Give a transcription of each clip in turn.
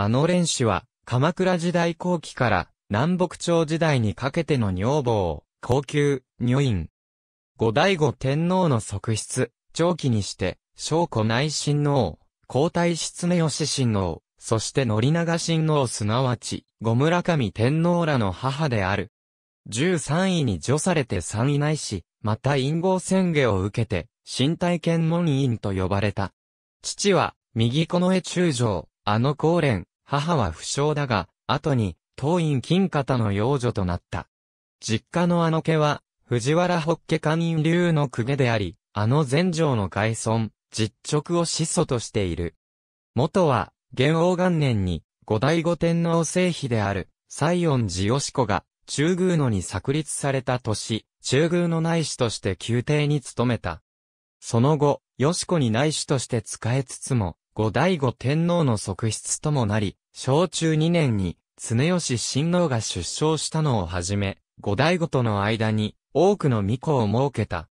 あの蓮氏は、鎌倉時代後期から南北朝時代にかけての女房、高級、女院。後醍醐天皇の側室、長期にして、小子内親王、皇太子常吉親王、そして宣長親王すなわち、後村上天皇らの母である。十三位に除されて三位ないし、また陰謀宣言を受けて、身体検問員と呼ばれた。父は、右近衛中将、あの高連、母は不詳だが、後に、当院金方の養女となった。実家のあの家は、藤原北家家人流の公家であり、あの禅城の外孫、実直を始祖としている。元は、元王元年に、五代五天皇聖妃である、西園寺義子が、中宮野に作立された年、中宮の内史として宮廷に勤めた。その後、義子に内史として仕えつつも、後醍醐天皇の側室ともなり、小中2年に、常吉親王が出生したのをはじめ、後醍醐との間に、多くの巫女を設けた。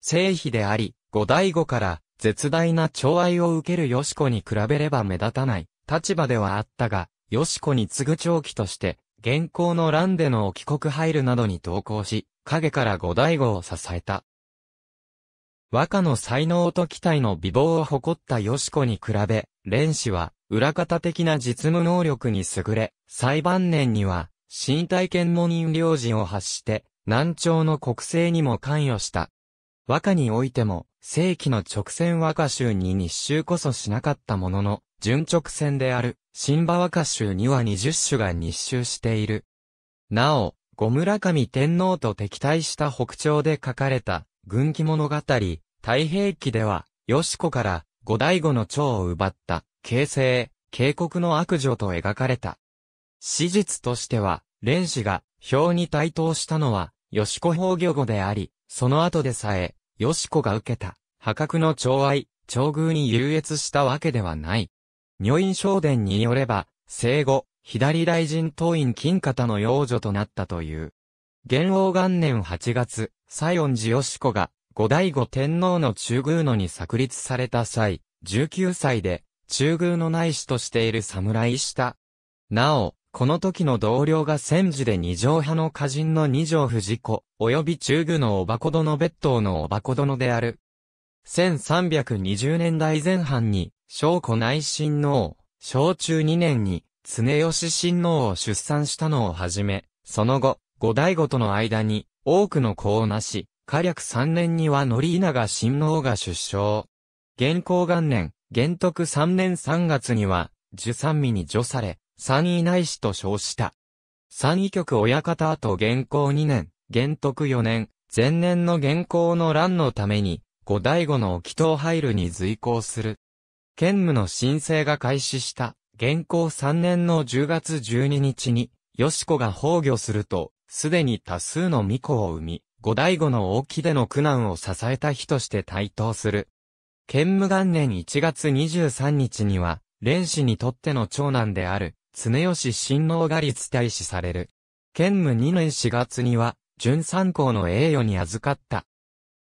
聖妃であり、後醍醐から、絶大な寵愛を受ける吉子に比べれば目立たない、立場ではあったが、吉子に次ぐ長期として、現行の乱での帰国入るなどに同行し、影から後醍醐を支えた。和歌の才能と期待の美貌を誇った吉子に比べ、蓮氏は、裏方的な実務能力に優れ、最晩年には、身体検問人領事を発して、南朝の国政にも関与した。和歌においても、正規の直線和歌集に日集こそしなかったものの、順直線である、新馬和歌集には20種が日集している。なお、五村上天皇と敵対した北朝で書かれた、軍記物語、太平記では、吉子から後醍醐の長を奪った、形成、警告の悪女と描かれた。史実としては、蓮氏が表に対等したのは、吉子法御語であり、その後でさえ、吉子が受けた、破格の蝶愛、長遇に優越したわけではない。女院昇殿によれば、生後、左大臣当院金方の養女となったという。元王元年8月、西恩寺シコが、後醍醐天皇の中宮野に作立された際、19歳で、中宮の内史としている侍した。なお、この時の同僚が戦時で二条派の歌人の二条藤子、及び中宮のおばこ殿別当のおばこ殿である。1320年代前半に、正古内親王、小中2年に、常吉親王を出産したのをはじめ、その後、後醍醐との間に、多くの子をなし、火略3年には則稲親王が出生。元光元年、元徳3年3月には、十三味に除され、三位内史と称した。三位局親方後元光2年、元徳4年、前年の元光の乱のために、五醍醐の沖東入るに随行する。兼務の申請が開始した、元光3年の10月12日に、吉子が崩御すると、すでに多数の巫女を生み、後醍醐の大木での苦難を支えた日として台頭する。建武元年1月23日には、蓮氏にとっての長男である、常吉親王が立退使される。建武2年4月には、純三公の栄誉に預かった。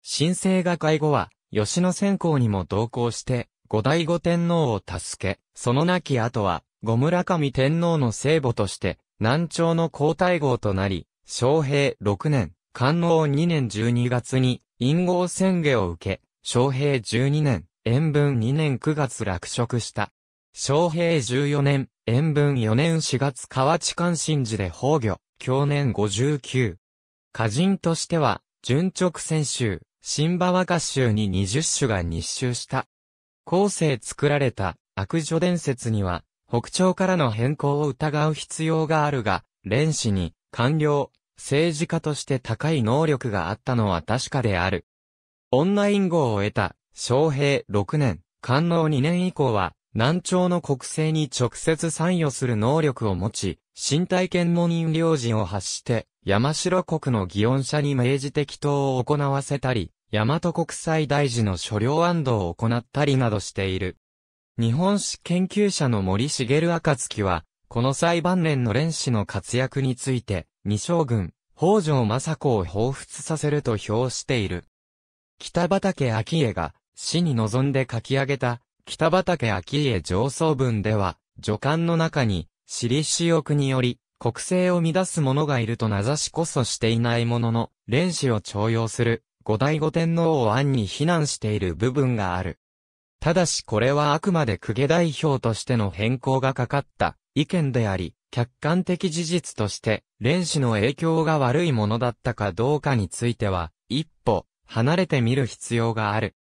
新政が会後は、吉野先公にも同行して、後醍醐天皇を助け、その亡き後は、後村上天皇の聖母として、南朝の皇太后となり、昌平6年、官能2年12月に、陰謀宣言を受け、昌平12年、延文2年9月落職した。昌平14年、延文4年4月河内関心寺で崩御、去年59。歌人としては、順直先週、新馬和歌集に20種が日集した。後世作られた悪女伝説には、北朝からの変更を疑う必要があるが、連氏に、官僚、政治家として高い能力があったのは確かである。女ン号を得た、昌平6年、官能2年以降は、南朝の国政に直接参与する能力を持ち、身体検問員領事を発して、山城国の議論者に明示適当を行わせたり、大和国際大事の所領安堵を行ったりなどしている。日本史研究者の森茂暁は、この裁判連の連氏の活躍について、二将軍、北条政子を彷彿させると評している。北畠昭家が、死に臨んで書き上げた、北畠昭家上層文では、助官の中に、私利私欲により、国政を乱す者がいると名指しこそしていないものの、連死を徴用する、五代五天皇を暗に非難している部分がある。ただしこれはあくまで公家代表としての変更がかかった意見であり、客観的事実として、連氏の影響が悪いものだったかどうかについては、一歩、離れてみる必要がある。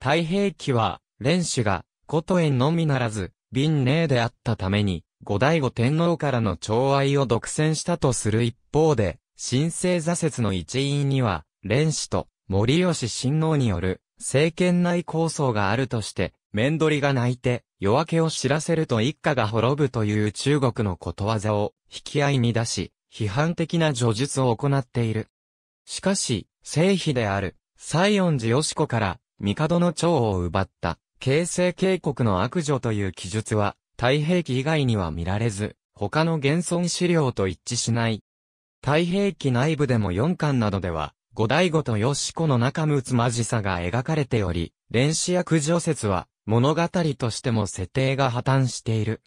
太平記は、連氏が、琴園のみならず、瓶寧であったために、後醍醐天皇からの寵愛を独占したとする一方で、神聖挫折の一因には、連氏と森吉親王による政権内構想があるとして、面取りが泣いて、夜明けを知らせると一家が滅ぶという中国のことわざを引き合いに出し、批判的な叙述を行っている。しかし、聖妃である、西園寺義子から、帝の長を奪った、形成渓谷の悪女という記述は、太平記以外には見られず、他の現存資料と一致しない。太平記内部でも4巻などでは、五代五とよし子の仲睦まじさが描かれており、連詩や九条説は、物語としても設定が破綻している。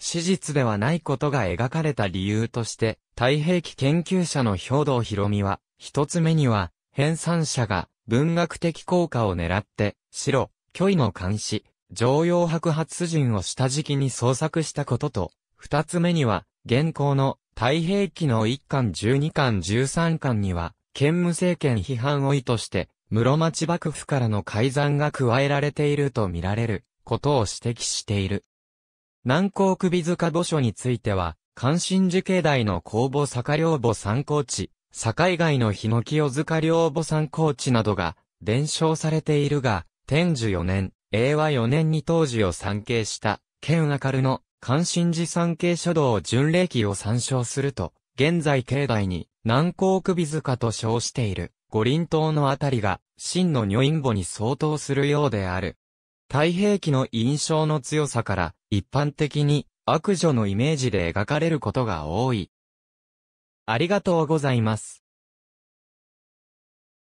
史実ではないことが描かれた理由として、太平記研究者の兵道博美は、一つ目には、編纂者が文学的効果を狙って、白、虚偽の監視、常用白髪人を下敷きに創作したことと、二つ目には、現行の太平記の一巻十二巻十三巻には、兼務政権批判を意図して、室町幕府からの改ざんが加えられていると見られることを指摘している。南高首塚墓所については、関心寺境内の公墓坂陵墓参考地、以外の日の清塚陵墓参考地などが伝承されているが、天寿4年、令和4年に当時を参詣した、県明るの関心寺参詣書道巡礼記を参照すると、現在境内に南高首塚と称している。五輪島のあたりが、真の女院母に相当するようである。太平記の印象の強さから、一般的に悪女のイメージで描かれることが多い。ありがとうございます。